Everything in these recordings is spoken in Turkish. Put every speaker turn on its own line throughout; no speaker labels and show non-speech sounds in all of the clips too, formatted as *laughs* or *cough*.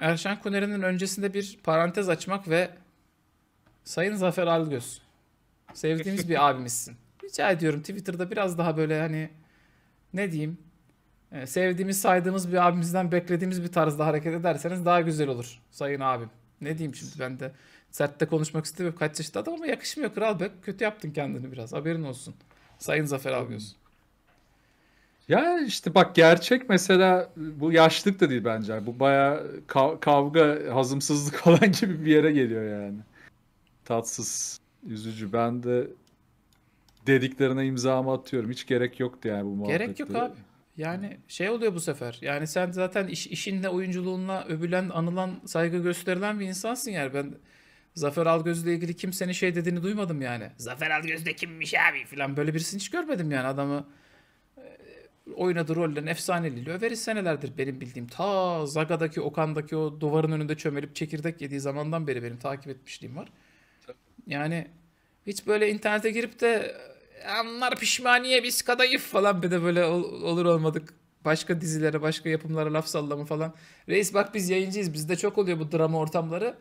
Erşen Kuner'in öncesinde bir parantez açmak ve Sayın Zafer Algöz. Sevdiğimiz bir *laughs* abimizsin. Rica ediyorum Twitter'da biraz daha böyle hani ne diyeyim e, sevdiğimiz saydığımız bir abimizden beklediğimiz bir tarzda hareket ederseniz daha güzel olur sayın abim. Ne diyeyim şimdi ben de sert de konuşmak istemiyorum kaç yaşında adam ama yakışmıyor kral be kötü yaptın kendini biraz haberin olsun. Sayın Zafer Algöz. olsun.
Ya işte bak gerçek mesela bu yaşlık da değil bence. Bu baya kavga, hazımsızlık *laughs* falan gibi bir yere geliyor yani. Tatsız, üzücü. Ben de dediklerine imzamı atıyorum. Hiç gerek yoktu yani bu muhabbette. Gerek yok abi.
Yani şey oluyor bu sefer. Yani sen zaten iş, işinle, oyunculuğunla övülen, anılan, saygı gösterilen bir insansın yani. Ben Zafer Algöz'le ilgili kimsenin şey dediğini duymadım yani. Zafer Algöz de kimmiş abi falan böyle birisini hiç görmedim yani adamı oynadığı rollerin efsaneliğiyle Överiz senelerdir benim bildiğim. Ta Zaga'daki, Okan'daki o duvarın önünde çömelip çekirdek yediği zamandan beri benim takip etmişliğim var. Yani hiç böyle internete girip de anlar pişmaniye biz kadayıf falan bir de böyle olur olmadık başka dizilere, başka yapımlara laf sallama falan. Reis bak biz yayıncıyız. Bizde çok oluyor bu drama ortamları.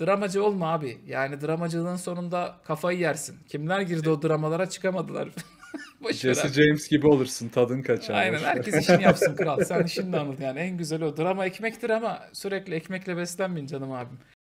Dramacı olma abi. Yani dramacılığın sonunda kafayı yersin. Kimler girdi evet. o dramalara çıkamadılar. *laughs* Boş Jesse
James gibi olursun tadın kaçar. Aynen herkes *laughs* işini yapsın kral. Sen işini de
yani en güzel odur ama ekmektir ama sürekli ekmekle beslenmeyin canım abim.